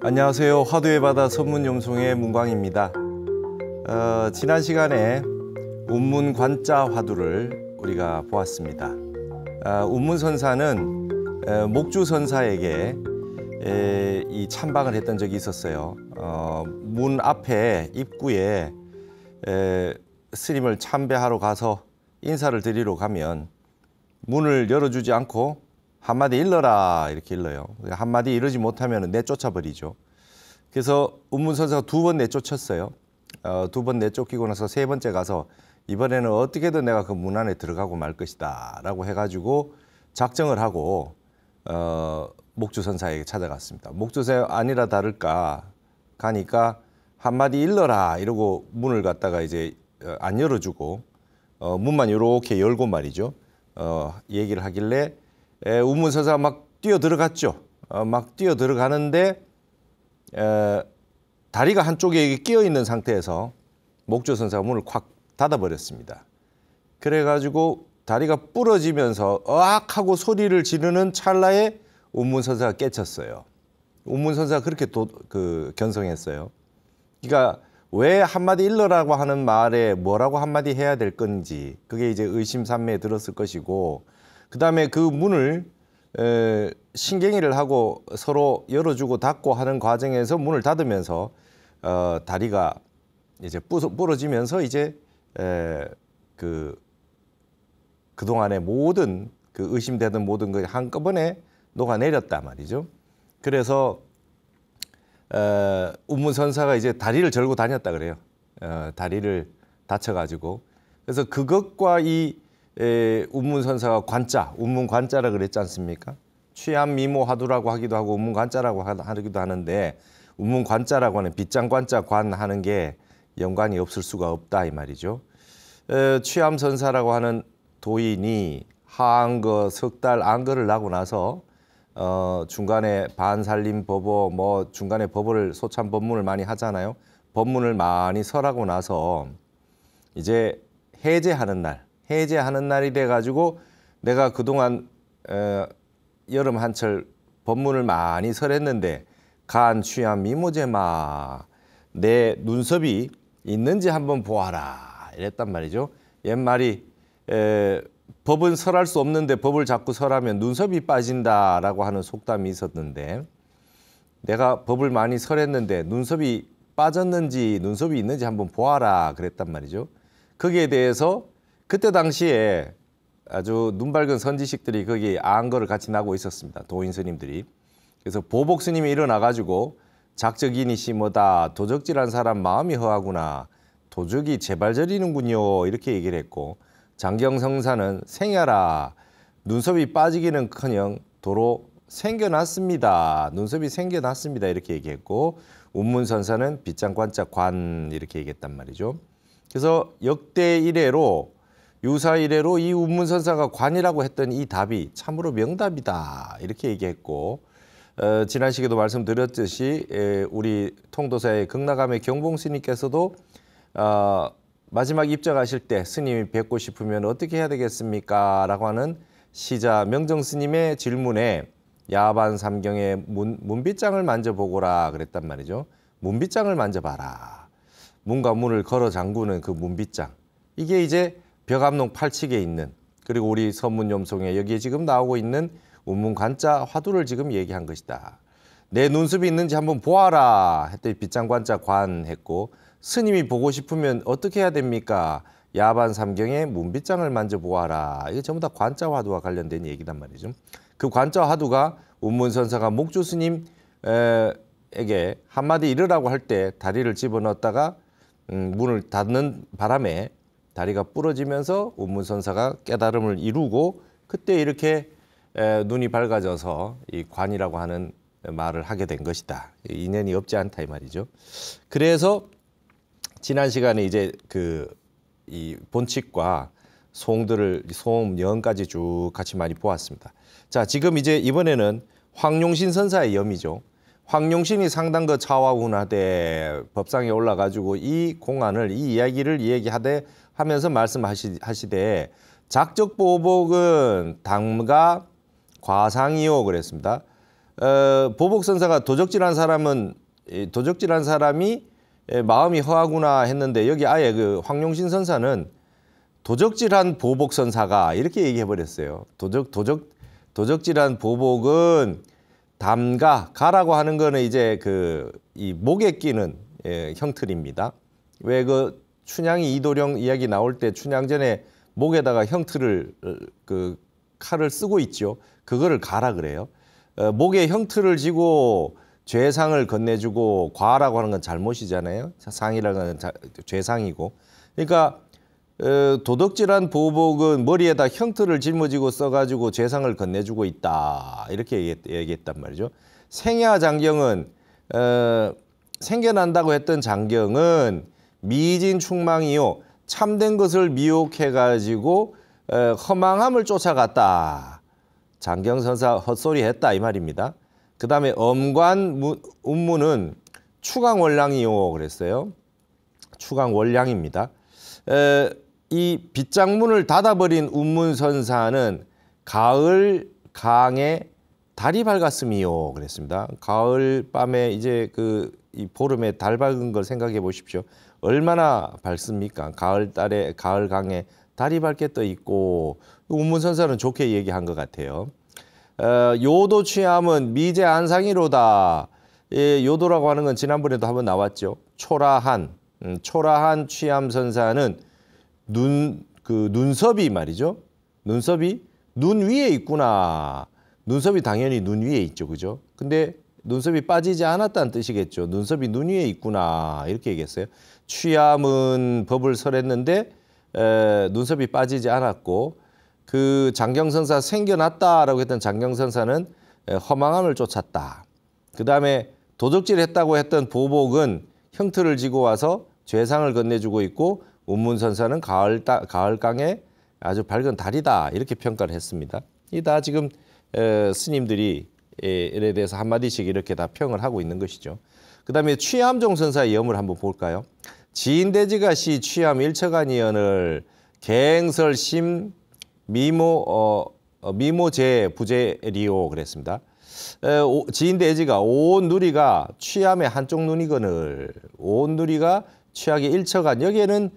안녕하세요. 화두의 바다 선문염송의 문광입니다. 어, 지난 시간에 운문 관자 화두를 우리가 보았습니다. 어, 운문 선사는 어, 목주 선사에게 이 찬방을 했던 적이 있었어요. 어, 문 앞에 입구에 에, 스님을 참배하러 가서 인사를 드리러 가면 문을 열어주지 않고 한마디 일러라 이렇게 일러요. 한마디 이러지 못하면 내쫓아버리죠. 그래서 운문 선사가두 번 내쫓았어요. 어, 두번 내쫓기고 나서 세 번째 가서 이번에는 어떻게든 내가 그 문 안에 들어가고 말 것이다 라고 해가지고 작정을 하고 어, 목주선사에게 찾아갔습니다. 목주선사 아니라 다를까 가니까 한마디 일러라 이러고 문을 갖다가 이제 어, 안 열어주고 어, 문만 이렇게 열고 말이죠. 어, 얘기를 하길래 에, 예, 우문선사가 막 뛰어 들어갔죠. 어, 막 뛰어 들어가는데 에, 다리가 한쪽에 끼어 있는 상태에서 목조 선사가 문을 콱 닫아버렸습니다. 그래가지고 다리가 부러지면서 으악 하고 소리를 지르는 찰나에 운문 선사가 깨쳤어요. 운문 선사가 그렇게 도, 그 견성했어요. 그러니까 왜 한마디 일러라고 하는 말에 뭐라고 한마디 해야 될 건지 그게 이제 의심삼매에 들었을 것이고 그다음에 그 문을 에, 신경이를 하고 서로 열어주고 닫고 하는 과정에서 문을 닫으면서 어, 다리가 이제 부러지면서 이제 에, 그 그동안의 모든 그 의심되던 모든 것이 그 한꺼번에 녹아내렸단 말이죠. 그래서 어, 운문선사가 이제 다리를 절고 다녔다 그래요. 어, 다리를 다쳐가지고 그래서 그것과 이 에, 운문 선사가 관자, 운문 관자라 그랬지 않습니까? 취한 미모 하두라고 하기도 하고 운문 관자라고 하기도 하는데 운문 관자라고 하는 빗장 관자 관 하는 게 연관이 없을 수가 없다 이 말이죠. 에, 취암 선사라고 하는 도인이 하안거 석달 안거를 나고 나서 어, 중간에 반살림 법어 뭐 중간에 법어를 소참 법문을 많이 하잖아요. 법문을 많이 설하고 나서 이제 해제하는 날 해제하는 날이 돼가지고 내가 그동안 어, 여름 한철 법문을 많이 설했는데 간, 취한, 미모제마 내 눈썹이 있는지 한번 보아라 이랬단 말이죠. 옛말이 에, 법은 설할 수 없는데 법을 자꾸 설하면 눈썹이 빠진다라고 하는 속담이 있었는데 내가 법을 많이 설했는데 눈썹이 빠졌는지 눈썹이 있는지 한번 보아라 그랬단 말이죠. 거기에 대해서 그때 당시에 아주 눈밝은 선지식들이 거기 아거를 같이 나고 있었습니다. 도인 스님들이. 그래서 보복 스님이 일어나 가지고 작적이니 심어다 뭐 도적질한 사람 마음이 허하구나. 도적이 재발절이는군요 이렇게 얘기를 했고 장경성사는 생야라 눈썹이 빠지기는커녕 도로 생겨났습니다. 눈썹이 생겨났습니다. 이렇게 얘기했고 운문선사는 빗장관짝관 이렇게 얘기했단 말이죠. 그래서 역대 이래로 유사 이래로 이 운문선사가 관이라고 했던 이 답이 참으로 명답이다 이렇게 얘기했고 어, 지난 시기도 말씀드렸듯이 에, 우리 통도사의 극락암의 경봉 스님께서도 어, 마지막 입장하실 때 스님이 뵙고 싶으면 어떻게 해야 되겠습니까? 라고 하는 시자 명정 스님의 질문에 야반 삼경의 문, 문빗장을 만져보거라 그랬단 말이죠. 문빗장을 만져봐라. 문과 문을 걸어 잠그는 그 문빗장. 이게 이제 벽암동 팔칙에 있는 그리고 우리 선문염송에 여기에 지금 나오고 있는 운문관자 화두를 지금 얘기한 것이다. 내 눈썹이 있는지 한번 보아라 했더니 빗장관자 관 했고 스님이 보고 싶으면 어떻게 해야 됩니까? 야반 삼경의 문빗장을 만져보아라. 이게 전부 다 관자 화두와 관련된 얘기단 말이죠. 그 관자 화두가 운문선사가 목주 스님에게 한마디 이르라고 할 때 다리를 집어넣었다가 음, 문을 닫는 바람에 다리가 부러지면서 운문선사가 깨달음을 이루고 그때 이렇게 눈이 밝아져서 이 관이라고 하는 말을 하게 된 것이다. 인연이 없지 않다 이 말이죠. 그래서 지난 시간에 이제 그 이 본칙과 송들을 소음 영까지 쭉 같이 많이 보았습니다. 자, 지금 이제 이번에는 황룡신 선사의 염이죠. 황룡신이 상당그 차와 운하대 법상에 올라가지고 이 공안을 이 이야기를 이야기하되 하면서 말씀하시되 작적 보복은 당가 과상이요 그랬습니다. 어, 보복 선사가 도적질한 사람은 도적질한 사람이 마음이 허하구나 했는데 여기 아예 그 황룡신 선사는 도적질한 보복 선사가 이렇게 얘기해 버렸어요. 도적 도적 도적질한 보복은 담가 가라고 하는 거는 이제 그 이 목에 끼는 예, 형틀입니다. 왜그 춘향이 이도령 이야기 나올 때 춘향전에 목에다가 형틀을 어, 그 칼을 쓰고 있죠. 그거를 가라 그래요. 어, 목에 형틀을 지고 죄상을 건네주고 과라고 하는 건 잘못이잖아요. 상이라는 건 자, 죄상이고. 그러니까 어, 도덕질한 보복은 머리에다 형틀을 짊어지고 써가지고 죄상을 건네주고 있다 이렇게 얘기했, 단 말이죠. 생야 장경은 어, 생겨난다고 했던 장경은 미진 충망이요 참된 것을 미혹해 가지고 허망함을 쫓아갔다. 장경선사 헛소리했다 이 말입니다. 그 다음에 엄관 운문은 추강월량이요 그랬어요. 추강월량입니다. 이 빗장문을 닫아버린 운문선사는 가을 강에 달이 밝았음이요 그랬습니다. 가을 밤에 이제 그 이 보름에 달 밝은 걸 생각해 보십시오. 얼마나 밝습니까? 가을 달에 가을 강에 달이 밝게 떠 있고 운문선사는 좋게 얘기한 것 같아요. 어, 요도 취함은 미제 안상이로다. 예, 요도라고 하는 건 지난번에도 한번 나왔죠. 초라한 음, 초라한 취함 선사는 눈 그 눈썹이 말이죠. 눈썹이 눈 위에 있구나. 눈썹이 당연히 눈 위에 있죠, 그죠? 근데 눈썹이 빠지지 않았다는 뜻이겠죠. 눈썹이 눈 위에 있구나 이렇게 얘기했어요. 취함은 법을 설했는데 에, 눈썹이 빠지지 않았고 그 장경선사 생겨났다라고 했던 장경선사는 에, 허망함을 쫓았다. 그 다음에 도적질했다고 했던 보복은 형틀을 지고 와서 죄상을 건네주고 있고 운문선사는 가을 따, 가을강에 아주 밝은 달이다 이렇게 평가를 했습니다. 이 다 지금 에, 스님들이 에 예, 대해서 한마디씩 이렇게 다 평을 하고 있는 것이죠. 그 다음에 취암종 선사의 염을 한번 볼까요? 지인대지가 시취암 일처간이언을 갱설심 미모 어, 어 미모제 부제리오 그랬습니다. 에, 오, 지인대지가 온 누리가 취암의 한쪽 눈이거늘 온 누리가 취약게 일처간 여기에는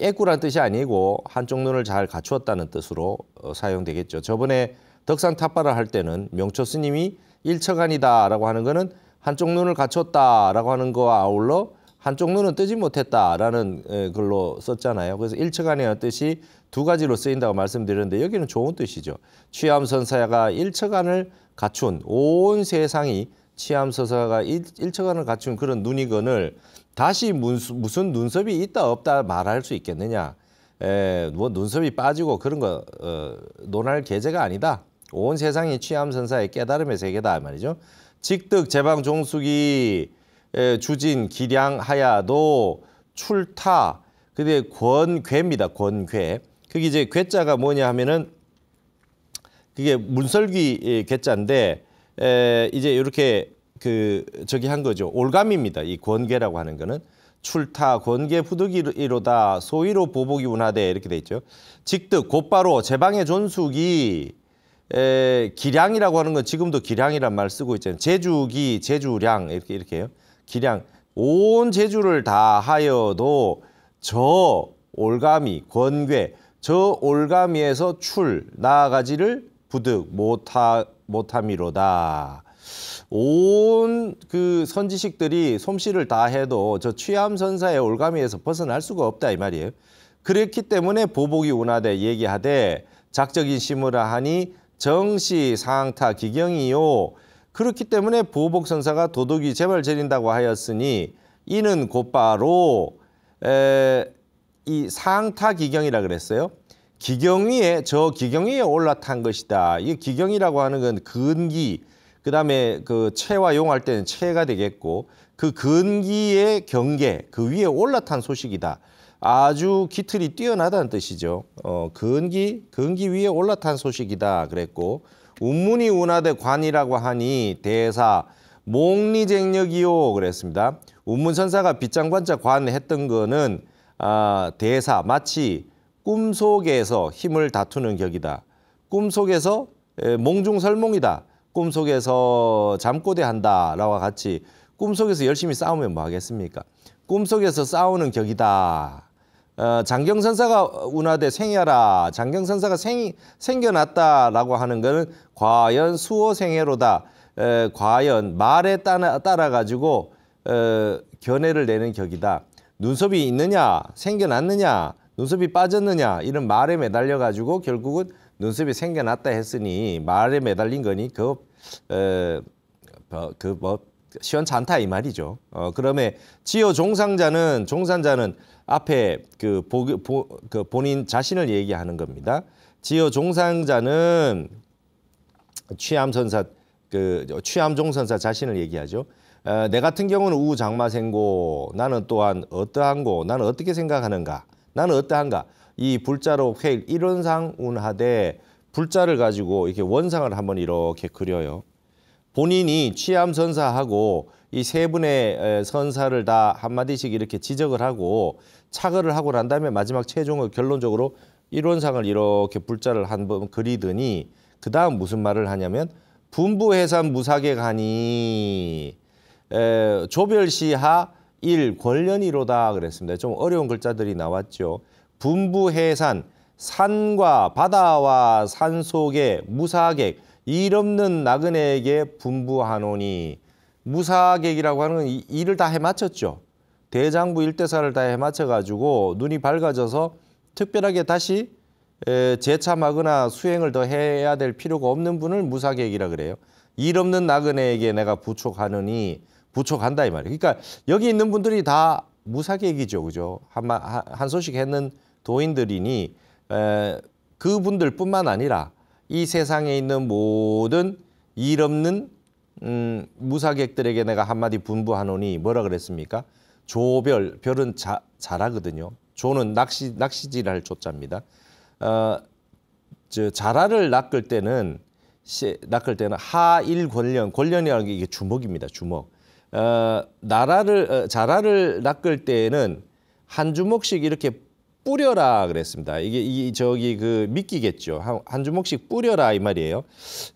애꾸란 뜻이 아니고 한쪽 눈을 잘 갖추었다는 뜻으로 어, 사용되겠죠. 저번에 덕산 탑바를 할 때는 명초 스님이 일처간이다라고 하는 것은 한쪽 눈을 갖췄다라고 하는 거와 아울러 한쪽 눈은 뜨지 못했다라는 글로 썼잖아요. 그래서 일처간이라는 뜻이 두 가지로 쓰인다고 말씀드렸는데 여기는 좋은 뜻이죠. 취암선사가 일처간을 갖춘 온 세상이 취암선사가 일처간을 갖춘 그런 눈이건을 다시 무슨 눈썹이 있다 없다 말할 수 있겠느냐. 에, 뭐 눈썹이 빠지고 그런 거 어, 논할 계제가 아니다. 온 세상이 취암선사의 깨달음의 세계다 말이죠. 직득 재방 종숙이 주진 기량 하야도 출타 그게 권괴입니다. 권괴. 그게 이제 괴자가 뭐냐 하면은 그게 문설기 괴자인데 에, 이제 이렇게 그 저기 한 거죠. 올감입니다. 이 권괴라고 하는 거는 출타 권계 부득이로다 소위로 보복이 운하되 이렇게 돼 있죠. 직득 곧바로 제방의 존숙이 에, 기량이라고 하는 건 지금도 기량이란 말 쓰고 있잖아요. 제주기, 제주량 이렇게 이렇게 해요. 기량 온 제주를 다 하여도 저 올가미, 권괴, 저 올가미에서 출 나아가지를 부득 못하 못함이로다. 온 그 선지식들이 솜씨를 다 해도 저 취함 선사의 올가미에서 벗어날 수가 없다 이 말이에요. 그렇기 때문에 보복이 운하되 얘기하되 작적인 심으라 하니 정시 상타 기경이요. 그렇기 때문에 보복선사가 도둑이 제발제린다고 하였으니 이는 곧바로 에, 이 상타 기경이라 그랬어요. 기경 위에 저 기경 위에 올라탄 것이다. 이 기경이라고 하는 건 근기, 그다음에 그 체와 용할 때는 체가 되겠고 그 근기의 경계 그 위에 올라탄 소식이다. 아주 기틀이 뛰어나다는 뜻이죠. 어, 근기 근기 위에 올라탄 소식이다 그랬고 운문이 운하되 관이라고 하니 대사 몽리쟁력이요 그랬습니다. 운문선사가 빗장관자 관 했던 거는 아, 대사 마치 꿈속에서 힘을 다투는 격이다. 꿈속에서 몽중설몽이다. 꿈속에서 잠꼬대한다라고 같이 꿈속에서 열심히 싸우면 뭐 하겠습니까? 꿈속에서 싸우는 격이다. 어, 장경선사가 운하대 생여라 장경선사가 생, 생겨났다라고 하는 것은 과연 수호생해로다 에, 과연 말에 따라, 따라 가지고 어, 견해를 내는 격이다 눈썹이 있느냐 생겨났느냐 눈썹이 빠졌느냐 이런 말에 매달려 가지고 결국은 눈썹이 생겨났다 했으니 말에 매달린 거니 그, 어, 그 뭐, 시원찮다이 말이죠. 어, 그러면 지효 종상자는 종상자는 앞에 그, 보, 보, 그 본인 자신을 얘기하는 겁니다. 지효 종상자는 취암선사 그 취암종선사 자신을 얘기하죠. 어, 내 같은 경우는 우장마생고 나는 또한 어떠한고 나는 어떻게 생각하는가 나는 어떠한가 이 불자로 회일 이론상 운하되 불자를 가지고 이렇게 원상을 한번 이렇게 그려요. 본인이 취함 선사하고 이 세 분의 선사를 다 한마디씩 이렇게 지적을 하고 착어를 하고 난 다음에 마지막 최종을 결론적으로 이론상을 이렇게 불자를 한 번 그리더니 그 다음 무슨 말을 하냐면 분부해산 무사계 가니 에, 조별시하 일 권련이로다 그랬습니다. 좀 어려운 글자들이 나왔죠. 분부해산 산과 바다와 산 속의 무사객 일 없는 나그네에게 분부하노니 무사객이라고 하는 일을 다 해마쳤죠. 대장부 일대사를 다 해마쳐가지고 눈이 밝아져서 특별하게 다시 재참하거나 수행을 더 해야 될 필요가 없는 분을 무사객이라 그래요. 일 없는 나그네에게 내가 부촉하느니 부촉한다 이 말이에요. 그러니까 여기 있는 분들이 다 무사객이죠, 그죠? 한, 한 소식 했는 도인들이니 에, 그분들뿐만 아니라 이 세상에 있는 모든 일 없는 음, 무사객들에게 내가 한마디 분부하노니 뭐라 그랬습니까? 조별 별은 자, 자라거든요. 조는 낚시 낚시질할 조자입니다. 어, 저 자라를 낚을 때는 시, 낚을 때는 하일 권련 권련이라는 게 이게 주먹입니다. 주먹. 어, 나라를 어, 자라를 낚을 때에는 한 주먹씩 이렇게 뿌려라 그랬습니다. 이게 이 저기 그 미끼겠죠. 한, 한 주먹씩 뿌려라 이 말이에요.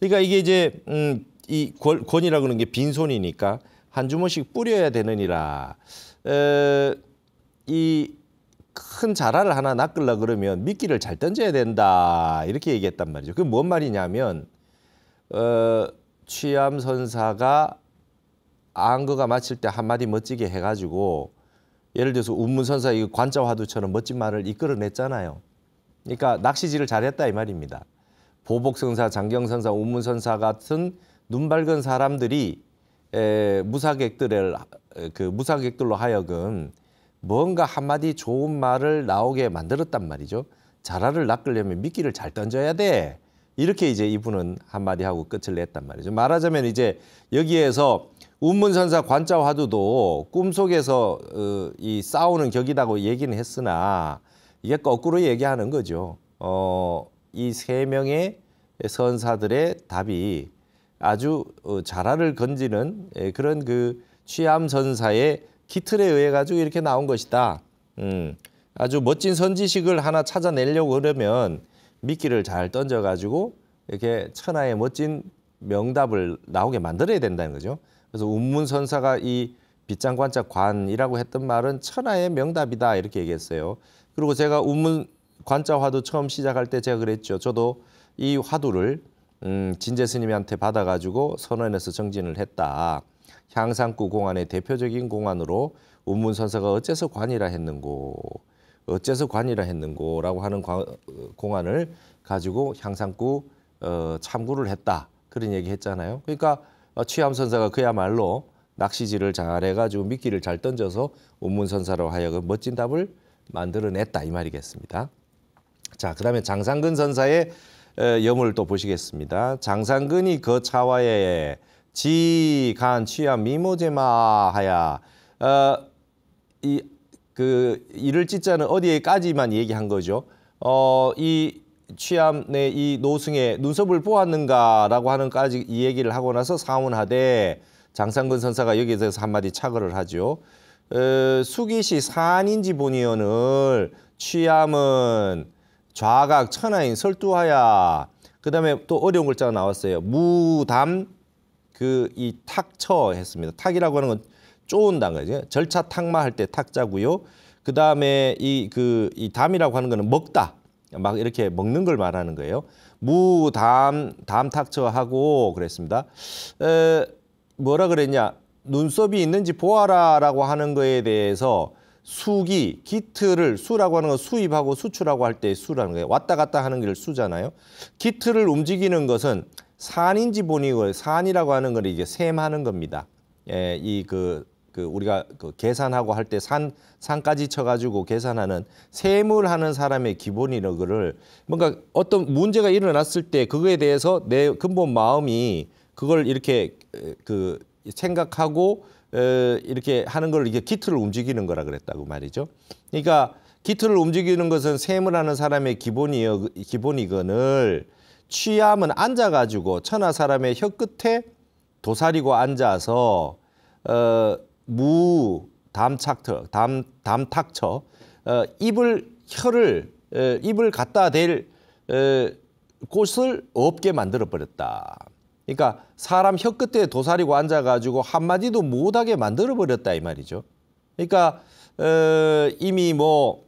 그러니까 이게 이제 음, 이 권, 권이라 그러는 게 빈손이니까 한 주먹씩 뿌려야 되느니라. 에, 이큰 자라를 하나 낚으려 그러면 미끼를 잘 던져야 된다 이렇게 얘기했단 말이죠. 그게 뭔 말이냐면 어, 취암 선사가 안거가 마칠 때 한마디 멋지게 해가지고 예를 들어서 운문선사 이 관자화두처럼 멋진 말을 이끌어냈잖아요. 그러니까 낚시질을 잘했다 이 말입니다. 보복선사, 장경선사, 운문선사 같은 눈 밝은 사람들이 에, 무사객들을 그 무사객들로 하여금 뭔가 한마디 좋은 말을 나오게 만들었단 말이죠. 자라를 낚으려면 미끼를 잘 던져야 돼. 이렇게 이제 이분은 한마디 하고 끝을 냈단 말이죠. 말하자면 이제 여기에서 운문선사 관자화두도 꿈속에서 어, 이 싸우는 격이라고 얘기는 했으나 이게 거꾸로 얘기하는 거죠. 어, 이 세 명의 선사들의 답이 아주 어, 자라를 건지는 예, 그런 그 취암 선사의 기틀에 의해 가지고 이렇게 나온 것이다. 음, 아주 멋진 선지식을 하나 찾아내려고 그러면 미끼를 잘 던져가지고 이렇게 천하의 멋진 명답을 나오게 만들어야 된다는 거죠. 그래서 운문선사가 이 빗장관자관이라고 했던 말은 천하의 명답이다 이렇게 얘기했어요. 그리고 제가 운문관자화두 처음 시작할 때 제가 그랬죠. 저도 이 화두를 음, 진재 스님한테 받아가지고 선원에서 정진을 했다. 향상구 공안의 대표적인 공안으로 운문선사가 어째서 관이라 했는고 어째서 관이라 했는고라고 하는 관, 공안을 가지고 향상구 어, 참구를 했다 그런 얘기 했잖아요. 그러니까 어, 취함 선사가 그야말로 낚시질을 잘해가지고 미끼를 잘 던져서 운문 선사로 하여금 멋진 답을 만들어냈다 이 말이겠습니다. 자, 그다음에 장상근 선사의 염을 또 보시겠습니다. 장상근이 그 차와에 지간 취함 미모제마하야 어, 이 그 이를 찢자는 어디에까지만 얘기한 거죠. 어, 이 취함 내이 노승의 눈썹을 보았는가라고 하는까지 이 얘기를 하고 나서 사운하되 장상근 선사가 여기에 대해서 한마디 착어를 하죠. 어, 수기시 산인지 본이언을 취함은 좌각 천하인 설두하야 그 다음에 또 어려운 글자가 나왔어요. 무담 그 이 탁처 했습니다. 탁이라고 하는 건 쪼은다는 거죠. 절차 탁마 할 때 탁자고요. 그다음에 이 그, 이 담이라고 하는 거는 먹다. 막 이렇게 먹는 걸 말하는 거예요. 무, 담, 담탁처하고 그랬습니다. 에, 뭐라 그랬냐? 눈썹이 있는지 보아라라고 하는 거에 대해서 수기, 기트를 수라고 하는 건 수입하고 수출하고 할 때 수라는 거예요. 왔다 갔다 하는 걸 수잖아요. 기트를 움직이는 것은 산인지 본이고 산이라고 하는 걸 이게 셈하는 겁니다. 예, 이그 그 우리가 그 계산하고 할 때산 산까지 쳐가지고 계산하는 세물하는 사람의 기본 이력을 뭔가 어떤 문제가 일어났을 때 그거에 대해서 내 근본 마음이 그걸 이렇게 그 생각하고 에, 이렇게 하는 걸 이게 기틀을 움직이는 거라 그랬다고 말이죠. 그러니까 기틀을 움직이는 것은 세물하는 사람의 기본이 기본이건을 취함은 앉아가지고 천하 사람의 혀 끝에 도사리고 앉아서 어, 무, 담착터, 담, 담탁처, 어, 입을 혀를 에, 어, 입을 갖다 댈 에, 어, 곳을 없게 만들어 버렸다. 그러니까 사람 혀 끝에 도사리고 앉아가지고 한마디도 못하게 만들어 버렸다 이 말이죠. 그러니까 어, 이미 뭐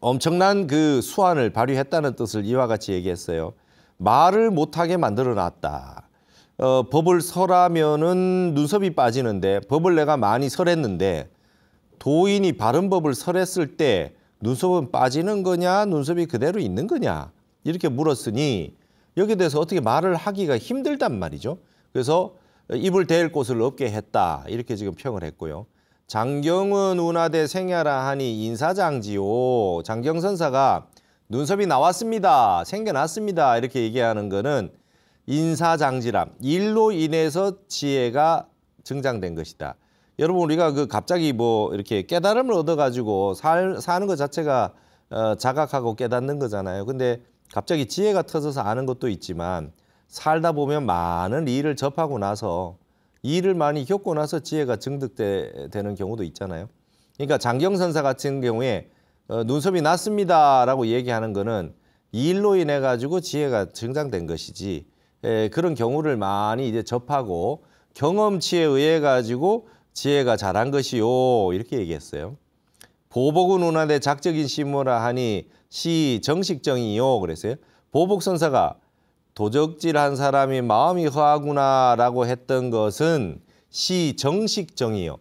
엄청난 그 수완을 발휘했다는 뜻을 이와 같이 얘기했어요. 말을 못하게 만들어 놨다. 어, 법을 설하면은 눈썹이 빠지는데 법을 내가 많이 설했는데 도인이 바른 법을 설했을 때 눈썹은 빠지는 거냐 눈썹이 그대로 있는 거냐 이렇게 물었으니 여기에 대해서 어떻게 말을 하기가 힘들단 말이죠. 그래서 입을 대일 곳을 없게 했다 이렇게 지금 평을 했고요. 장경은 운하대 생야라 하니 인사장지요. 장경 선사가 눈썹이 나왔습니다. 생겨났습니다. 이렇게 얘기하는 거는 인사장지람 일로 인해서 지혜가 증장된 것이다. 여러분 우리가 그 갑자기 뭐 이렇게 깨달음을 얻어가지고 살, 사는 것 자체가 어, 자각하고 깨닫는 거잖아요. 근데 갑자기 지혜가 터져서 아는 것도 있지만 살다 보면 많은 일을 접하고 나서 일을 많이 겪고 나서 지혜가 증득되는 경우도 있잖아요. 그러니까 장경선사 같은 경우에 어, 눈썹이 났습니다라고 얘기하는 거는 일로 인해 가지고 지혜가 증장된 것이지 에, 예, 그런 경우를 많이 이제 접하고 경험치에 의해 가지고 지혜가 자란 것이요 이렇게 얘기했어요. 보복은 운하되 작적인 시모라 하니 시 정식정이요 그랬어요. 보복 선사가 도적질한 사람이 마음이 허하구나라고 했던 것은 시 정식정이요.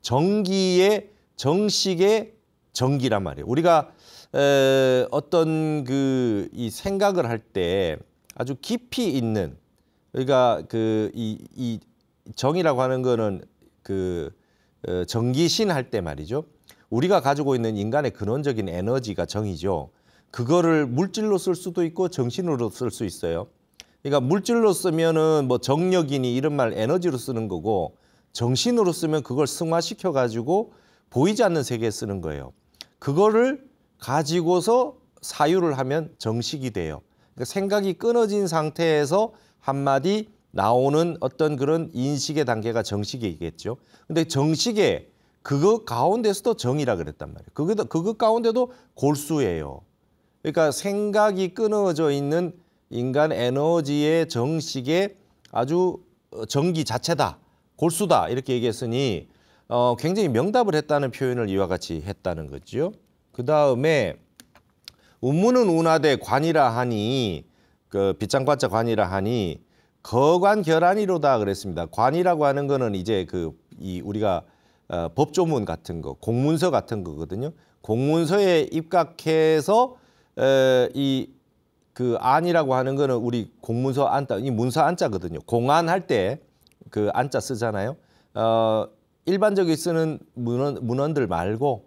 정기의 정식의 정기란 말이에요. 우리가 에, 어떤 그 이 생각을 할때 아주 깊이 있는 그러니까 그이이 정이라고 하는 거는 그 정기신 어, 할때 말이죠. 우리가 가지고 있는 인간의 근원적인 에너지가 정이죠. 그거를 물질로 쓸 수도 있고 정신으로 쓸 수 있어요. 그러니까 물질로 쓰면은 뭐 정력이니 이런 말 에너지로 쓰는 거고 정신으로 쓰면 그걸 승화시켜 가지고 보이지 않는 세계에 쓰는 거예요. 그거를 가지고서 사유를 하면 정식이 돼요. 그러니까 생각이 끊어진 상태에서 한마디 나오는 어떤 그런 인식의 단계가 정식이겠죠. 근데 정식에 그거 가운데서도 정이라 그랬단 말이에요. 그것, 그거 가운데도 골수예요. 그러니까 생각이 끊어져 있는 인간 에너지의 정식의 아주 어, 정기 자체다. 골수다. 이렇게 얘기했으니 어, 굉장히 명답을 했다는 표현을 이와 같이 했다는 거죠. 그 다음에 운문은 운하되 관이라 하니 그 빗장관자 관이라 하니 거관 결안이로다 그랬습니다. 관이라고 하는 거는 이제 그 이 우리가 어, 법조문 같은 거, 공문서 같은 거거든요. 공문서에 입각해서 에, 이그 안이라고 하는 거는 우리 공문서 안자, 이 문서 안자거든요. 공안할 때 그 안자 쓰잖아요. 어, 일반적인 쓰는 문헌, 문헌들 말고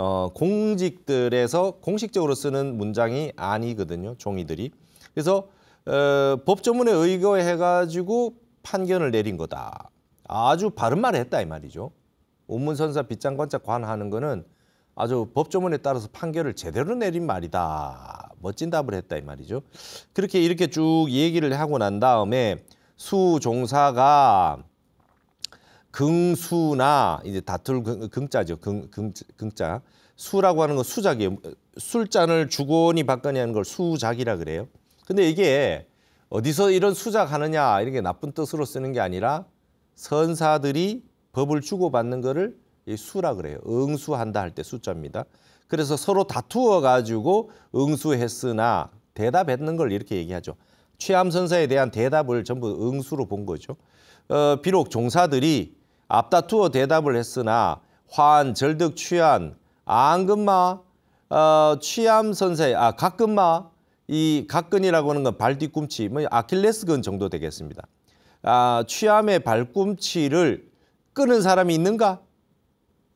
어, 공직들에서 공식적으로 쓰는 문장이 아니거든요. 종이들이. 그래서 어, 법조문에 의거해 가지고 판결을 내린 거다. 아주 바른 말을 했다 이 말이죠. 운문선사빗장관자 관하는 거는 아주 법조문에 따라서 판결을 제대로 내린 말이다. 멋진 답을 했다 이 말이죠. 그렇게 이렇게 쭉 얘기를 하고 난 다음에 수종사가 긍수나 이제 다툴 긍, 긍자죠. 긍, 긍, 긍자. 수라고 하는 건 수작이에요. 술잔을 주거니 받거니 하는 걸 수작이라 그래요. 근데 이게 어디서 이런 수작하느냐 이렇게 나쁜 뜻으로 쓰는 게 아니라 선사들이 법을 주고받는 거를 수라 그래요. 응수한다 할 때 숫자입니다. 그래서 서로 다투어 가지고 응수했으나 대답했는 걸 이렇게 얘기하죠. 취암 선사에 대한 대답을 전부 응수로 본 거죠. 어, 비록 종사들이 앞다투어 대답을 했으나 화한 절득 취한 안금마 아, 어, 취함 선세 아가끔마이가근이라고 하는 건발 뒤꿈치 뭐 아킬레스건 정도 되겠습니다. 아 취함의 발꿈치를 끄는 사람이 있는가?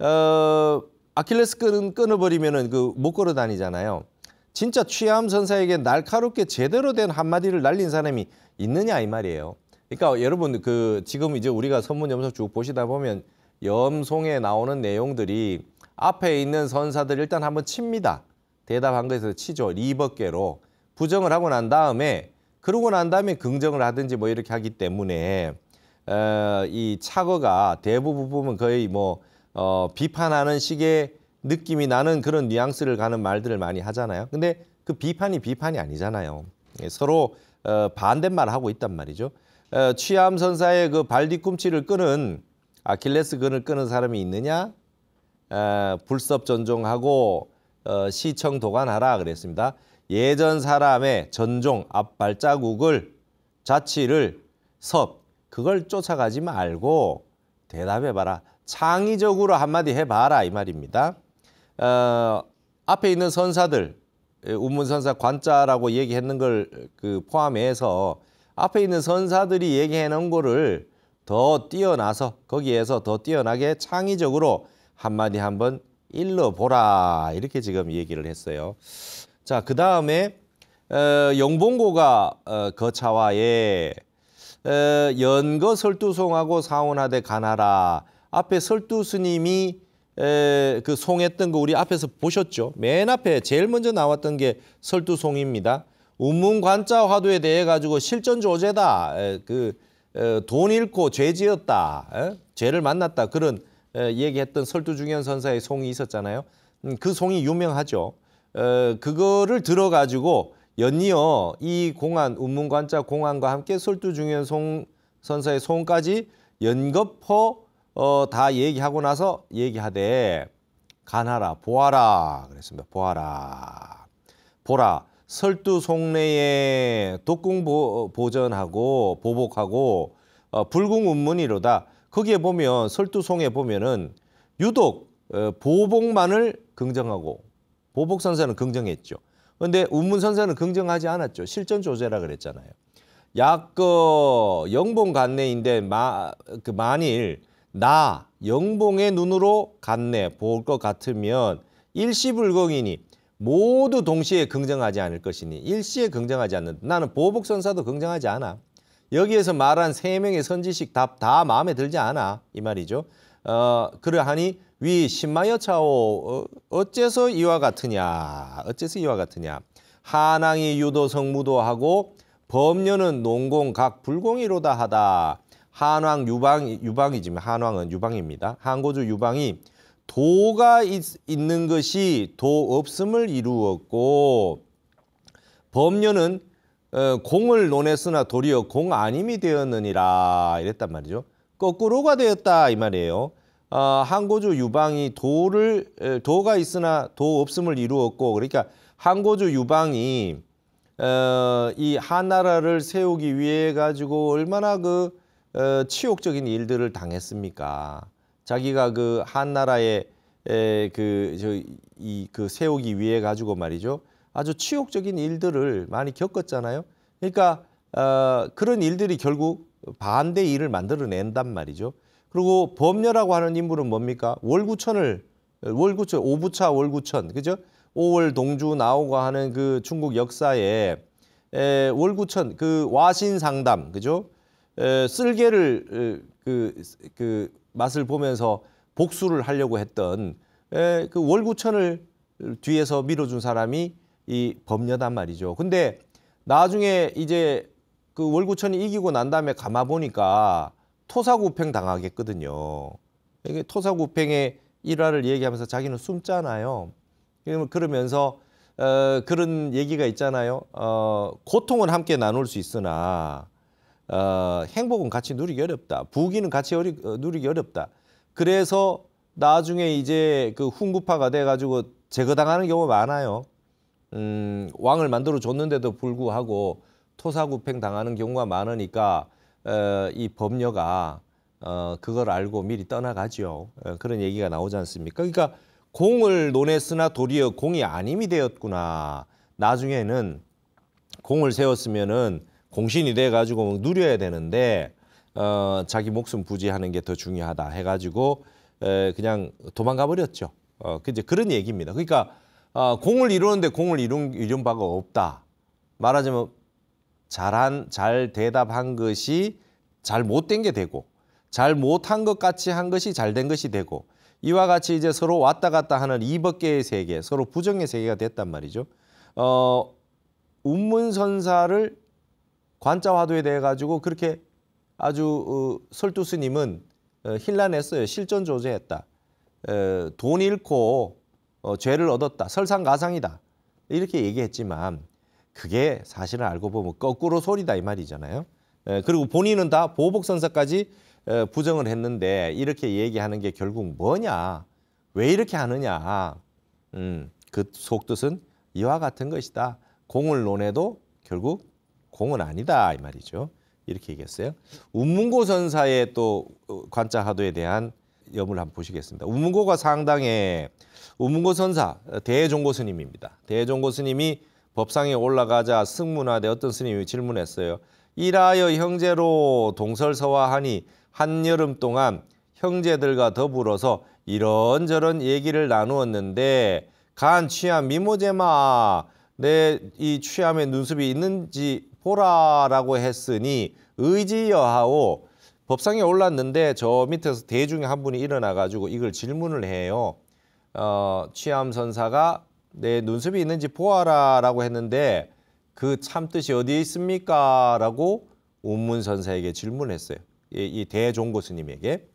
어 아킬레스건은 끊어버리면은 그 못 걸어 다니잖아요. 진짜 취함 선사에게 날카롭게 제대로 된 한마디를 날린 사람이 있느냐 이 말이에요. 그러니까 여러분 그 지금 이제 우리가 선문염소 쭉 보시다 보면 염송에 나오는 내용들이 앞에 있는 선사들 일단 한번 칩니다. 대답한 것에서 치죠. 리버께로 부정을 하고 난 다음에 그러고 난 다음에 긍정을 하든지 뭐 이렇게 하기 때문에 어, 이 착어가 대부분 보면 거의 뭐 어, 비판하는 식의 느낌이 나는 그런 뉘앙스를 가는 말들을 많이 하잖아요. 근데 그 비판이 비판이 아니잖아요. 예, 서로 어, 반대말 하고 있단 말이죠. 취암 선사의 그발 뒤꿈치를 끄는 아킬레스건을 끄는 사람이 있느냐? 불섭 전종하고 어, 시청 도관하라 그랬습니다. 예전 사람의 전종 앞 발자국을 자취를 섭 그걸 쫓아가지 말고 대답해봐라. 창의적으로 한마디 해봐라 이 말입니다. 어, 앞에 있는 선사들 운문선사 관자라고 얘기했는 걸그 포함해서 앞에 있는 선사들이 얘기해 놓은 거를 더 뛰어나서 거기에서 더 뛰어나게 창의적으로 한마디 한번 일러보라 이렇게 지금 얘기를 했어요. 자, 그 다음에 어, 영봉고가 어, 거차와에 어, 연거 설두송하고 사원하되 가나라 앞에 설두스님이 에, 그 송했던 거 우리 앞에서 보셨죠? 맨 앞에 제일 먼저 나왔던 게 설두송입니다. 운문 관자 화두에 대해 가지고 실전 조제다. 그 돈 잃고 죄 지었다. 죄를 만났다. 그런 얘기했던 설두중현 선사의 송이 있었잖아요. 음, 그 송이 유명하죠. 그거를 들어 가지고 연이어 이 공안 운문 관자 공안과 함께 설두중현 송 선사의 송까지 연거포다 어, 얘기하고 나서 얘기하되 간하라 보아라 그랬습니다. 보아라 보라 설두 송내에 독궁 보전하고 보복하고 어, 불궁 운문이로다. 거기에 보면 설두송에 보면은 유독 어, 보복만을 긍정하고 보복 선사는 긍정했죠. 그런데 운문 선사는 긍정하지 않았죠. 실전 조제라 그랬잖아요. 약거 영봉 간내인데 마, 그 만일 나 영봉의 눈으로 간내 볼 것 같으면 일시불공이니 모두 동시에 긍정하지 않을 것이니 일시에 긍정하지 않는 나는 보복선사도 긍정하지 않아. 여기에서 말한 세 명의 선지식 답 다 마음에 들지 않아 이 말이죠. 어 그러하니 위 신마여 차오 어, 어째서 이와 같으냐 어째서 이와 같으냐 한왕이 유도 성무도하고 범녀는 농공 각 불공이로다 하다 한왕 유방 유방이지만 한왕은 유방입니다. 한고주 유방이 도가 있, 있는 것이 도 없음을 이루었고 법률은 어, 공을 논했으나 도리어 공 아님이 되었느니라 이랬단 말이죠. 거꾸로가 되었다 이 말이에요. 어, 한고주 유방이 도를 도가 있으나 도 없음을 이루었고 그러니까 한고주 유방이 어, 이 한나라를 세우기 위해 가지고 얼마나 그 어, 치욕적인 일들을 당했습니까? 자기가 그 한나라에 그저 이 그 세우기 위해 가지고 말이죠. 아주 치욕적인 일들을 많이 겪었잖아요. 그러니까 어, 그런 일들이 결국 반대 일을 만들어낸단 말이죠. 그리고 범녀라고 하는 인물은 뭡니까? 월구천을 월구천 오부차 월구천 그죠? 오월 동주 나오고 하는 그 중국 역사에 에, 월구천 그 와신 상담 그죠? 에, 쓸개를 그, 그 맛을 보면서 복수를 하려고 했던 에, 예, 그 월구천을 뒤에서 밀어준 사람이 이 범여단 말이죠. 근데 나중에 이제 그 월구천이 이기고 난 다음에 감아 보니까 토사구팽 당하겠거든요. 이게 토사구팽의 일화를 얘기하면서 자기는 숨잖아요. 그러면서 어, 그런 얘기가 있잖아요. 어, 고통은 함께 나눌 수 있으나 어, 행복은 같이 누리기 어렵다. 부귀는 같이 어리, 어, 누리기 어렵다. 그래서 나중에 이제 그 훈구파가 돼가지고 제거당하는 경우가 많아요. 음, 왕을 만들어 줬는데도 불구하고 토사구팽 당하는 경우가 많으니까 어, 이 법녀가 어, 그걸 알고 미리 떠나가죠. 어, 그런 얘기가 나오지 않습니까? 그러니까 공을 논했으나 도리어 공이 아님이 되었구나. 나중에는 공을 세웠으면은 공신이 돼 가지고 뭐 누려야 되는데 어, 자기 목숨 부지하는 게 더 중요하다 해가지고 에, 그냥 도망가 버렸죠. 어, 그 이제 그런 얘기입니다. 그러니까 어, 공을 이루는데 공을 이룬, 이룬 바가 없다. 말하자면 잘한 잘 대답한 것이 잘 못된 게 되고 잘 못한 것 같이 한 것이 잘 된 것이 되고 이와 같이 이제 서로 왔다 갔다 하는 이밖계의 세계, 서로 부정의 세계가 됐단 말이죠. 어, 운문선사를 관자화도에 대해 가지고 그렇게 아주 어, 설두 스님은 어, 힐난했어요. 실전 조제했다. 어, 돈 잃고 어, 죄를 얻었다. 설상가상이다. 이렇게 얘기했지만 그게 사실을 알고 보면 거꾸로 소리다 이 말이잖아요. 에, 그리고 본인은 다 보복선사까지 에, 어, 부정을 했는데 이렇게 얘기하는 게 결국 뭐냐? 왜 이렇게 하느냐? 음, 그 속뜻은 이와 같은 것이다. 공을 논해도 결국 공은 아니다 이 말이죠. 이렇게 얘기했어요. 운문고 선사의또 어, 관자 하도에 대한 염을 한번 보시겠습니다. 운문고가 상당해 운문고 선사 대종고 스님입니다. 대종고 스님이 법상에 올라가자 승문화대 어떤 스님이 질문했어요. 이라여 형제로 동설서화하니 한여름 동안 형제들과 더불어서 이런저런 얘기를 나누었는데 간 취함 미모제마 내 이 취함의 눈썹이 있는지 보라라고 했으니 의지 여하오 법상에 올랐는데 저 밑에서 대중의 한 분이 일어나가지고 이걸 질문을 해요. 어, 취암 선사가 내 눈썹이 있는지 보아라라고 했는데 그 참뜻이 어디에 있습니까라고 운문 선사에게 질문했어요. 이, 이 대종고 스님에게.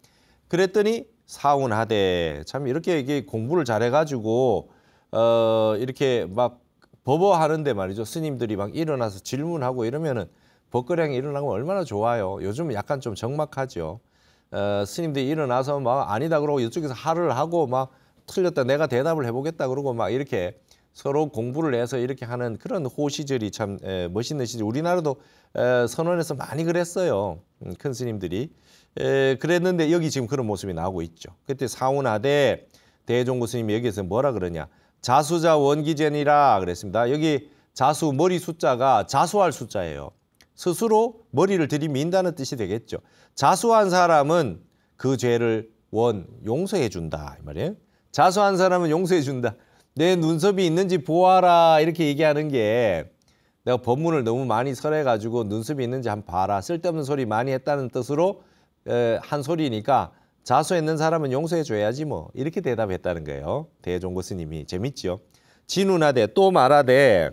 그랬더니 사운하대참 이렇게 이게 공부를 잘해가지고 어, 이렇게 막 법어 하는데 말이죠. 스님들이 막 일어나서 질문하고 이러면은 법거량이 일어나면 얼마나 좋아요. 요즘 약간 좀 적막하죠. 어, 스님들이 일어나서 막 아니다 그러고 이쪽에서 하를 하고 막 틀렸다 내가 대답을 해보겠다 그러고 막 이렇게 서로 공부를 해서 이렇게 하는 그런 호시절이 참 에, 멋있는 시절. 우리나라도 에, 선원에서 많이 그랬어요. 음, 큰 스님들이. 에, 그랬는데 여기 지금 그런 모습이 나오고 있죠. 그때 사운하대 대종구 스님이 여기에서 뭐라 그러냐. 자수자 원기전이라 그랬습니다. 여기 자수 머리 숫자가 자수할 숫자예요. 스스로 머리를 들이민다는 뜻이 되겠죠. 자수한 사람은 그 죄를 원 용서해 준다 이 말이에요. 자수한 사람은 용서해 준다. 내 눈썹이 있는지 보아라 이렇게 얘기하는 게 내가 법문을 너무 많이 설해 가지고 눈썹이 있는지 한번 봐라 쓸데없는 소리 많이 했다는 뜻으로 한 소리니까 자수했는 사람은 용서해 줘야지 뭐 이렇게 대답했다는 거예요. 대종고 스님이 재밌죠. 진운하되 또 말하되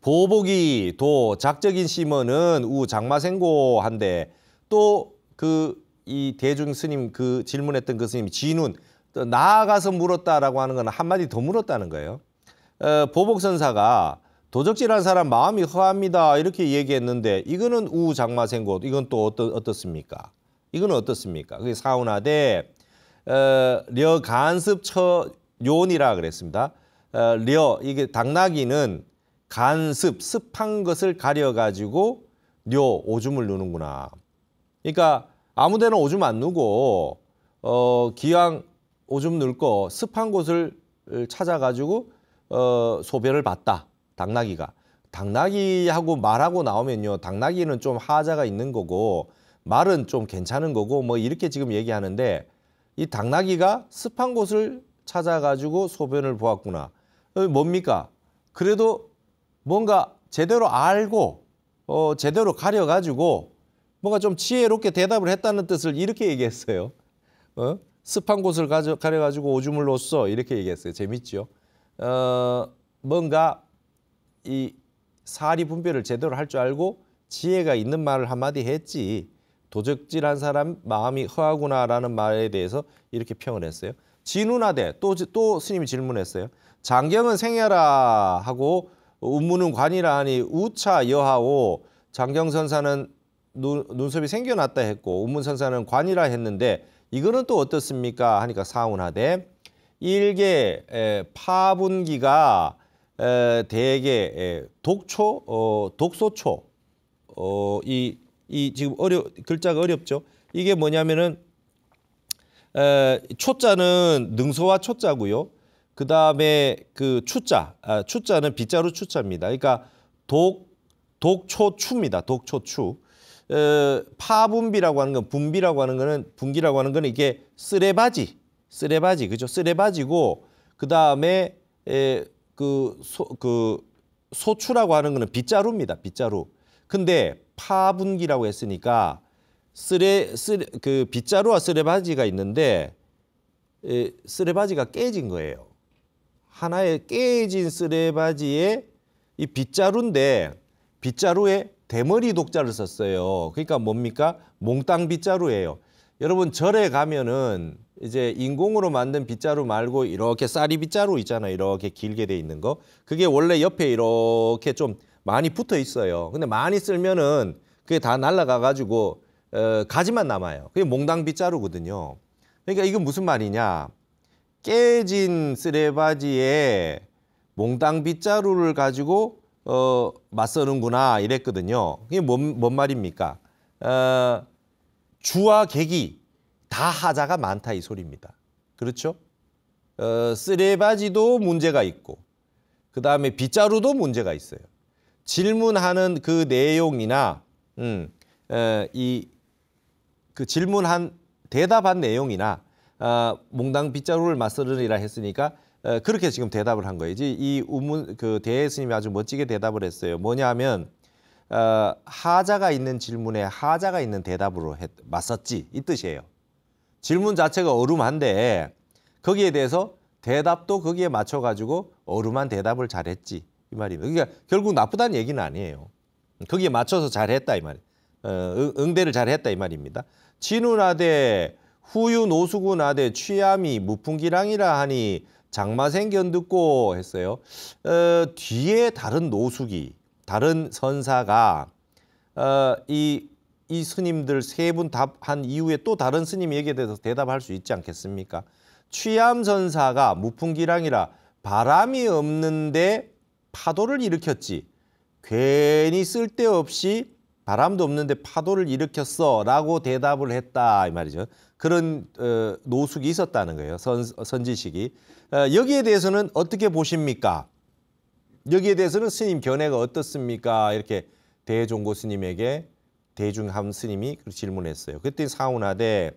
보복이 도 작적인 심어는 우 장마생고한데 또 그 이 대중 스님 그 질문했던 그 스님이 진운 또 나아가서 물었다라고 하는 건 한마디 더 물었다는 거예요. 어, 보복선사가 도적질한 사람 마음이 허합니다 이렇게 얘기했는데 이거는 우 장마생고 이건 또 어떠, 어떻습니까? 이건 어떻습니까? 그게 사우나되 어, 려 간습처 요온이라 그랬습니다. 어, 려 이게 당나귀는 간습 습한 것을 가려 가지고 려 오줌을 누는구나. 그러니까 아무데나 오줌 안 누고 어 기왕 오줌 눌거 습한 곳을 찾아 가지고 어 소변을 봤다. 당나귀가 당나귀하고 말하고 나오면요. 당나귀는 좀 하자가 있는 거고 말은 좀 괜찮은 거고 뭐 이렇게 지금 얘기하는데 이 당나귀가 습한 곳을 찾아가지고 소변을 보았구나. 어, 뭡니까? 그래도 뭔가 제대로 알고 어, 제대로 가려가지고 뭔가 좀 지혜롭게 대답을 했다는 뜻을 이렇게 얘기했어요. 어? 습한 곳을 가져, 가려가지고 오줌을 놓었어 이렇게 얘기했어요. 재밌죠? 어, 뭔가 이 사리 분별을 제대로 할 줄 알고 지혜가 있는 말을 한마디 했지. 도적질한 사람 마음이 허하구나라는 말에 대해서 이렇게 평을 했어요. 진운하대 또, 또 스님이 질문했어요. 장경은 생야라 하고 운무는 관이라 하니 우차 여하오 장경 선사는 눈, 눈썹이 생겨났다 했고 운문 선사는 관이라 했는데 이거는 또 어떻습니까 하니까 사운하대 일개 에, 파분기가 에, 대개 에, 독초 어, 독소초 어, 이이 지금 어려 글자가 어렵죠. 이게 뭐냐면은 에, 초자는 능소와 초자고요. 그 다음에 그 추자, 아, 추자는 빗자루 추자입니다. 그러니까 독, 독초추입니다. 독초추. 어, 파분비라고 하는 건 분비라고 하는 거는 분기라고 하는 거는 이게 쓰레바지, 쓰레바지 그죠? 쓰레바지고 그 다음에 에그소그 소추라고 하는 거는 빗자루입니다. 빗자루. 근데 파분기라고 했으니까 쓰레 쓰레 그 빗자루와 쓰레바지가 있는데 쓰레바지가 깨진 거예요. 하나의 깨진 쓰레바지에 이 빗자루인데 빗자루에 대머리 독자를 썼어요. 그러니까 뭡니까? 몽땅 빗자루예요. 여러분 절에 가면은 이제 인공으로 만든 빗자루 말고 이렇게 쌀이 빗자루 있잖아요. 이렇게 길게 돼 있는 거. 그게 원래 옆에 이렇게 좀 많이 붙어 있어요. 근데 많이 쓸면은 그게 다 날아가 가지고 어, 가지만 남아요. 그게 몽당 빗자루거든요. 그러니까 이건 무슨 말이냐? 깨진 쓰레바지에 몽당 빗자루를 가지고 어, 맞서는구나 이랬거든요. 그게 뭔, 뭔 말입니까? 어, 주와 객이 다 하자가 많다 이 소리입니다. 그렇죠? 어, 쓰레바지도 문제가 있고 그 다음에 빗자루도 문제가 있어요. 질문하는 그 내용이나 음, 에, 이, 그 질문한 대답한 내용이나 어, 몽당 빗자루를 맞서르리라 했으니까 어, 그렇게 지금 대답을 한 거예요. 이 우문 그 대예스님이 아주 멋지게 대답을 했어요. 뭐냐면 어, 하자가 있는 질문에 하자가 있는 대답으로 했, 맞섰지 이 뜻이에요. 질문 자체가 어름한데 거기에 대해서 대답도 거기에 맞춰 가지고 어름한 대답을 잘했지 이 말입니다. 그러니까 결국 나쁘다는 얘기는 아니에요. 거기에 맞춰서 잘했다 이 말이에요. 어, 응대를 잘했다 이 말입니다. 진우나대 후유 노수구나대 취함이 무풍기랑이라 하니 장마생견 듣고 했어요. 어, 뒤에 다른 노숙이 다른 선사가 어, 이, 이 스님들 세 분 답한 이후에 또 다른 스님얘기에 대해서 대답할 수 있지 않겠습니까? 취암 선사가 무풍기랑이라 바람이 없는데 파도를 일으켰지. 괜히 쓸데없이 바람도 없는데 파도를 일으켰어라고 대답을 했다 이 말이죠. 그런 어, 노숙이 있었다는 거예요. 선, 선지식이 어, 여기에 대해서는 어떻게 보십니까? 여기에 대해서는 스님 견해가 어떻습니까? 이렇게 대종고 스님에게 대중함 스님이 질문했어요. 그때 사운하대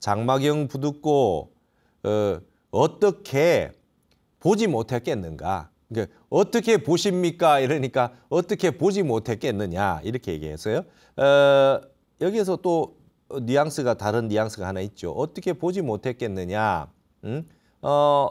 장마경 부듣고 어, 어떻게 보지 못했겠는가? 그러니까 어떻게 보십니까? 이러니까 어떻게 보지 못했겠느냐 이렇게 얘기했어요. 어, 여기에서 또 뉘앙스가 다른 뉘앙스가 하나 있죠. 어떻게 보지 못했겠느냐. 음? 어,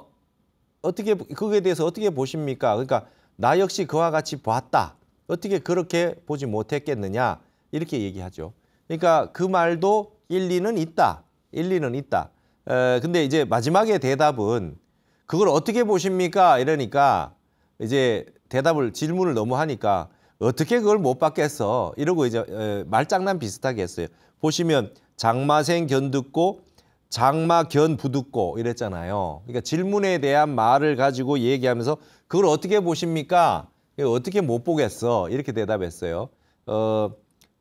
어떻게 그거에 대해서 어떻게 보십니까? 그러니까 나 역시 그와 같이 봤다 어떻게 그렇게 보지 못했겠느냐 이렇게 얘기하죠. 그러니까 그 말도 일리는 있다. 일리는 있다. 에, 어, 근데 이제 마지막에 대답은 그걸 어떻게 보십니까? 이러니까 이제 대답을 질문을 너무 하니까 어떻게 그걸 못 받겠어 이러고 이제 말장난 비슷하게 했어요. 보시면 장마생 견듣고 장마견 부듣고 이랬잖아요. 그러니까 질문에 대한 말을 가지고 얘기하면서 그걸 어떻게 보십니까? 어떻게 못 보겠어 이렇게 대답했어요. 어,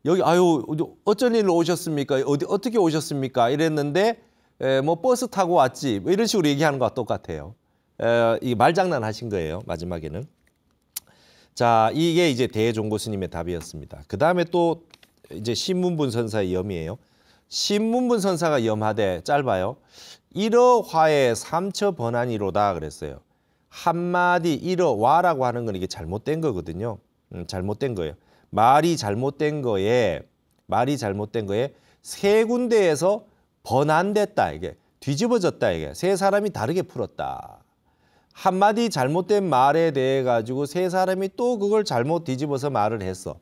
여기 아유 어쩐 일로 오셨습니까? 어디 어떻게 오셨습니까? 이랬는데 에, 뭐 버스 타고 왔지 뭐 이런 식으로 얘기하는 거와 똑같아요. 이 말장난 하신 거예요. 마지막에는. 자, 이게 이제 대종고 스님의 답이었습니다. 그 다음에 또 이제 신문분 선사의 염이에요. 신문분 선사가 염하되 짧아요. 일어화의 삼처 번안이로다 그랬어요. 한마디 일어와라고 하는 건 이게 잘못된 거거든요. 음, 잘못된 거예요. 말이 잘못된 거에 말이 잘못된 거에 세 군데에서 번안됐다 이게 뒤집어졌다 이게 세 사람이 다르게 풀었다 한마디 잘못된 말에 대해 가지고 세 사람이 또 그걸 잘못 뒤집어서 말을 했어.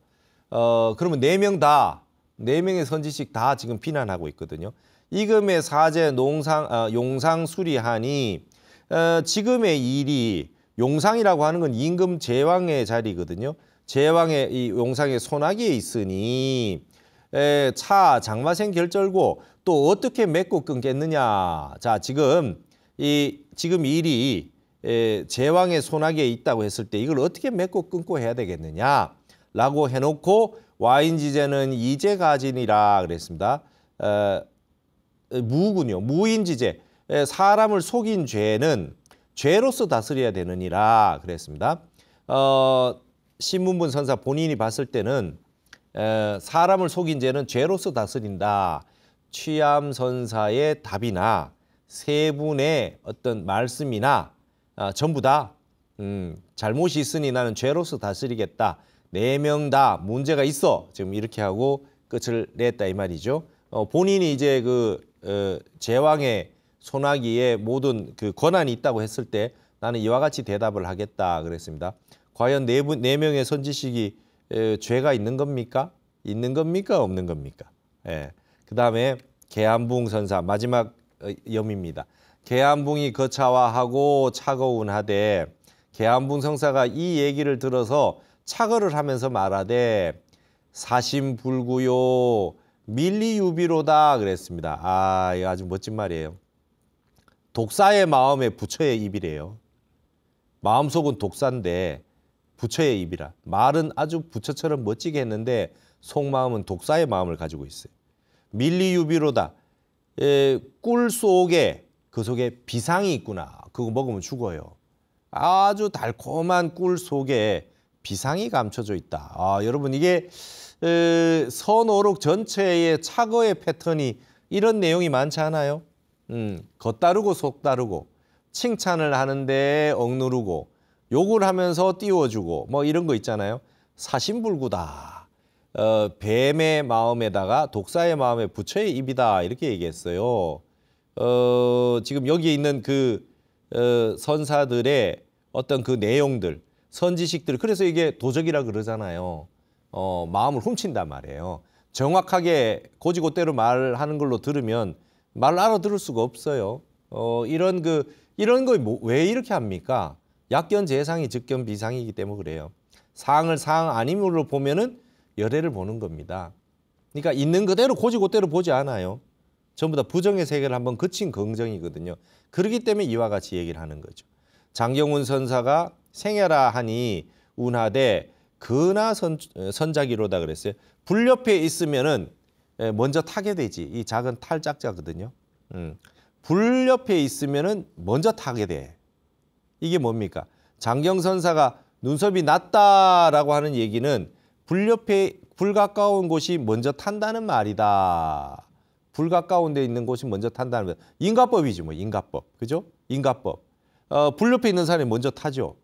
어, 그러면 네 명 다, 네 명의 선지식 다 지금 비난하고 있거든요. 이금의 사제 농상, 어, 용상 수리하니 어, 지금의 일이 용상이라고 하는 건 임금 제왕의 자리거든요. 제왕의 이 용상의 소나기에 있으니 에, 차 장마생 결절고 또 어떻게 맺고 끊겠느냐. 자 지금 이 지금 일이 제왕의 손아귀에 있다고 했을 때 이걸 어떻게 맺고 끊고 해야 되겠느냐라고 해놓고 와인지제는 이제가진이라 그랬습니다. 어, 무군요. 무인지제. 사람을 속인 죄는 죄로서 다스려야 되느니라 그랬습니다. 어, 신문분 선사 본인이 봤을 때는 에, 사람을 속인 죄는 죄로서 다스린다. 취암 선사의 답이나 세 분의 어떤 말씀이나 아, 전부 다 음, 잘못이 있으니 나는 죄로서 다스리겠다. 네 명 다 문제가 있어. 지금 이렇게 하고 끝을 냈다 이 말이죠. 어, 본인이 이제 그 어, 제왕의 소나기에 모든 그 권한이 있다고 했을 때 나는 이와 같이 대답을 하겠다 그랬습니다. 과연 네, 분, 네 명의 선지식이 에, 죄가 있는 겁니까? 있는 겁니까? 없는 겁니까? 예. 그 다음에 계한부흥 선사 마지막 어, 염입니다. 계한붕이 거차와하고 그 차거운하되 계한붕 성사가 이 얘기를 들어서 차거를 하면서 말하되 사심불구요 밀리유비로다 그랬습니다. 아 이거 아주 멋진 말이에요. 독사의 마음에 부처의 입이래요. 마음속은 독사인데 부처의 입이라 말은 아주 부처처럼 멋지게 했는데 속마음은 독사의 마음을 가지고 있어요. 밀리유비로다. 꿀 속에 그 속에 비상이 있구나. 그거 먹으면 죽어요. 아주 달콤한 꿀 속에 비상이 감춰져 있다. 아, 여러분 이게 선오록 전체의 차거의 패턴이 이런 내용이 많지 않아요? 음, 겉다르고 속다르고 칭찬을 하는데 억누르고 욕을 하면서 띄워주고 뭐 이런 거 있잖아요. 사신불구다. 어, 뱀의 마음에다가 독사의 마음에 부처의 입이다 이렇게 얘기했어요. 어, 지금 여기에 있는 그 어, 선사들의 어떤 그 내용들, 선지식들, 그래서 이게 도적이라 그러잖아요. 어, 마음을 훔친단 말이에요. 정확하게 고지고대로 말하는 걸로 들으면 말 알아들을 수가 없어요. 어, 이런 그 이런 거왜 뭐, 이렇게 합니까? 약견 재상이 즉견 비상이기 때문에 그래요. 상을 상 아님으로 보면은 열애를 보는 겁니다. 그러니까 있는 그대로 고지고대로 보지 않아요. 전부 다 부정의 세계를 한번 그친 긍정이거든요. 그러기 때문에 이와 같이 얘기를 하는 거죠. 장경훈 선사가 생애라 하니 운하대 그나 선, 선자기로다 그랬어요. 불 옆에 있으면은 먼저 타게 되지. 이 작은 탈작자거든요 음. 불 옆에 있으면은 먼저 타게 돼. 이게 뭡니까? 장경 선사가 눈썹이 낮다라고 하는 얘기는 불 옆에 불 가까운 곳이 먼저 탄다는 말이다. 불가까운 데 있는 곳이 먼저 탄다는 거예 인가법이지 뭐 인가법. 그죠? 인가법. 어, 불 옆에 있는 사람이 먼저 타죠.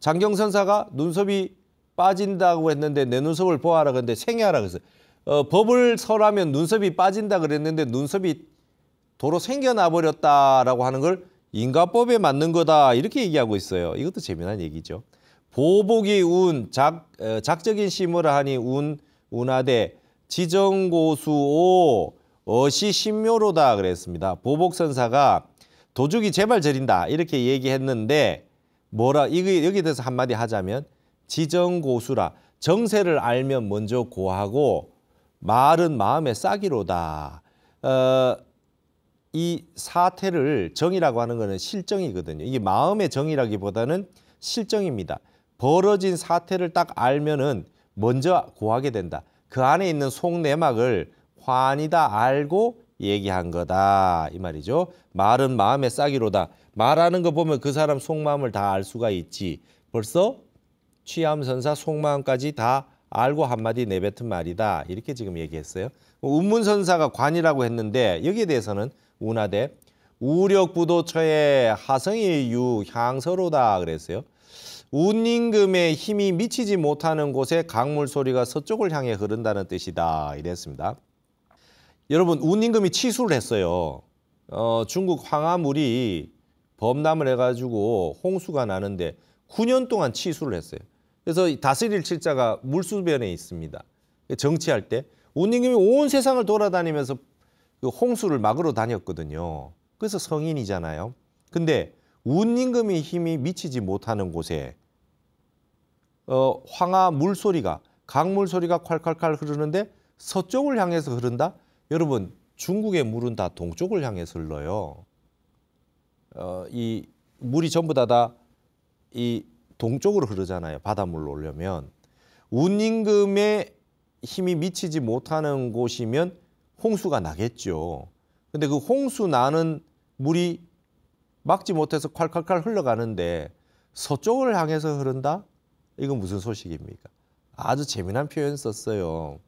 장경선사가 눈썹이 빠진다고 했는데 내 눈썹을 보아라 그랬는데 생애하라 그랬어요. 어, 법을 설하면 눈썹이 빠진다 그랬는데 눈썹이 도로 생겨나 버렸다라고 하는 걸 인가법에 맞는 거다 이렇게 얘기하고 있어요. 이것도 재미난 얘기죠. 보복이 운, 작, 어, 작적인 심을 하니 운, 운하대, 지정고수오, 어시 신묘로다 그랬습니다. 보복선사가 도둑이 제발 저린다 이렇게 얘기했는데 뭐라 이거 여기 에 대해서 한마디 하자면 지정고수라 정세를 알면 먼저 고하고 말은 마음에 싸기로다. 어, 이 사태를 정이라고 하는 것은 실정이거든요. 이게 마음의 정이라기보다는 실정입니다. 벌어진 사태를 딱 알면은 먼저 고하게 된다. 그 안에 있는 속내막을 환이다 알고 얘기한 거다 이 말이죠. 말은 마음의싹이로다 말하는 거 보면 그 사람 속마음을 다 알 수가 있지. 벌써 취암선사 속마음까지 다 알고 한마디 내뱉은 말이다. 이렇게 지금 얘기했어요. 운문선사가 관이라고 했는데 여기에 대해서는 운하대 우력부도처의 하성의 유향서로다 그랬어요. 운임금의 힘이 미치지 못하는 곳에 강물 소리가 서쪽을 향해 흐른다는 뜻이다. 이랬습니다. 여러분 운임금이 취소를 했어요. 어, 중국 황하물이 범람을 해가지고 홍수가 나는데 9년 동안 취수를 했어요. 그래서 다스릴 칠자가 물수변에 있습니다. 정치할 때 운임금이 온 세상을 돌아다니면서 그 홍수를 막으러 다녔거든요. 그래서 성인이잖아요. 근데 운임금의 힘이 미치지 못하는 곳에 어, 황하 물소리가 강물 소리가 콸콸콸 흐르는데 서쪽을 향해서 흐른다? 여러분 중국의 물은 다 동쪽을 향해서 흘러요. 어, 이 물이 전부 다 다 이 동쪽으로 흐르잖아요. 바닷물로 오려면 운임금의 힘이 미치지 못하는 곳이면 홍수가 나겠죠. 근데 그 홍수 나는 물이 막지 못해서 콸콸콸 흘러가는데 서쪽을 향해서 흐른다? 이건 무슨 소식입니까? 아주 재미난 표현 썼어요.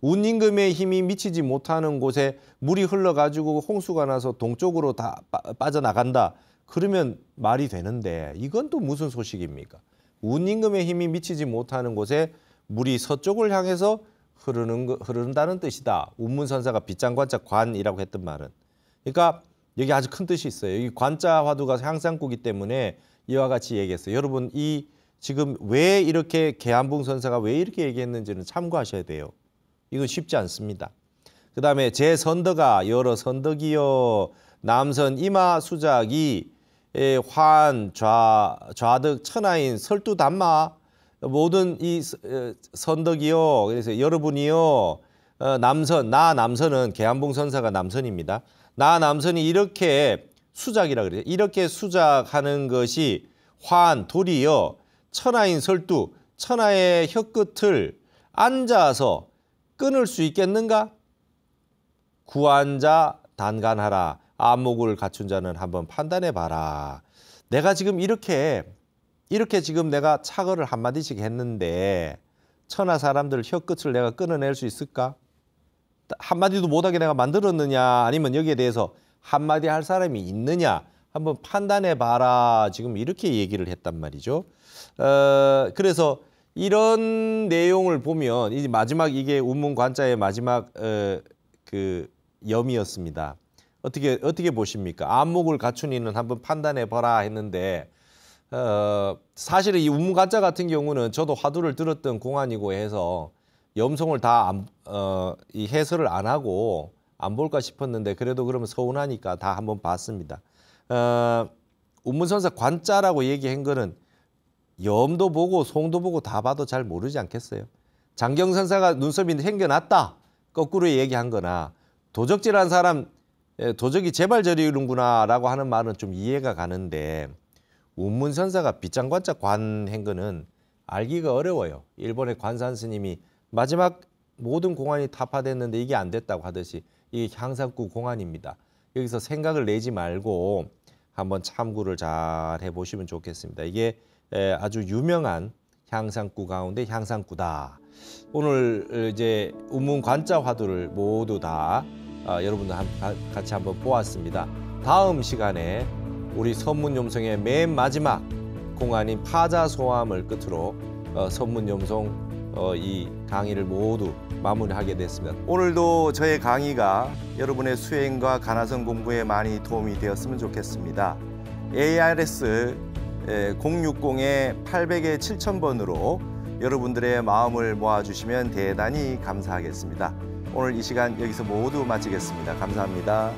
운임금의 힘이 미치지 못하는 곳에 물이 흘러가지고 홍수가 나서 동쪽으로 다 빠져나간다. 그러면 말이 되는데 이건 또 무슨 소식입니까? 운임금의 힘이 미치지 못하는 곳에 물이 서쪽을 향해서 흐르는 흐른다는 뜻이다. 운문선사가 빗장관자 관이라고 했던 말은. 그러니까 여기 아주 큰 뜻이 있어요. 여기 관자 화두가 향상구기 때문에 이와 같이 얘기했어요. 여러분 이 지금 왜 이렇게 계한봉 선사가 왜 이렇게 얘기했는지는 참고하셔야 돼요. 이건 쉽지 않습니다. 그 다음에 제 선덕아 여러 선덕이요 남선 이마 수작이 환 좌, 좌득 천하인 설두 담마 모든 이 선덕이요 그래서 여러분이요 어, 남선 나 남선은 계한봉 선사가 남선입니다. 나 남선이 이렇게 수작이라 그래요. 이렇게 수작하는 것이 환 돌이요 천하인 설두 천하의 혀끝을 앉아서 끊을 수 있겠는가? 구한 자 단간하라. 안목을 갖춘 자는 한번 판단해 봐라. 내가 지금 이렇게 이렇게 지금 내가 착어를 한마디씩 했는데 천하 사람들 혀끝을 내가 끊어낼 수 있을까? 한마디도 못하게 내가 만들었느냐 아니면 여기에 대해서 한마디 할 사람이 있느냐 한번 판단해 봐라 지금 이렇게 얘기를 했단 말이죠. 어, 그래서 이런 내용을 보면 이제 마지막 이게 운문 관자의 마지막 어, 그 염이었습니다. 어떻게 어떻게 보십니까? 안목을 갖춘 이는 한번 판단해 봐라 했는데 어, 사실은 이 운문 관자 같은 경우는 저도 화두를 들었던 공안이고 해서 염성을 다 안 어, 이 해설을 안 하고 안 볼까 싶었는데 그래도 그러면 서운하니까 다 한번 봤습니다. 어, 운문선사 관자라고 얘기한 거는 염도 보고 송도 보고 다 봐도 잘 모르지 않겠어요? 장경 선사가 눈썹이 생겨났다 거꾸로 얘기한 거나 도적질한 사람 예, 도적이 제발 저리는구나 라고 하는 말은 좀 이해가 가는데 운문 선사가 빗장관자 관행 거는 알기가 어려워요. 일본의 관산 스님이 마지막 모든 공안이 타파됐는데 이게 안 됐다고 하듯이 이게 향상구 공안입니다. 여기서 생각을 내지 말고 한번 참고를 잘 해보시면 좋겠습니다. 이게 아주 유명한 향상구 가운데 향상구다 오늘 이제 운문 관자 화두를 모두 다 어, 여러분들 같이 한번 보았습니다. 다음 시간에 우리 선문염성의 맨 마지막 공안인 파자소암을 끝으로 어, 선문염성 어, 이 강의를 모두 마무리하게 됐습니다. 오늘도 저의 강의가 여러분의 수행과 가나선 공부에 많이 도움이 되었으면 좋겠습니다. ARS 060에 800에 7000번으로 여러분들의 마음을 모아주시면 대단히 감사하겠습니다. 오늘 이 시간 여기서 모두 마치겠습니다. 감사합니다.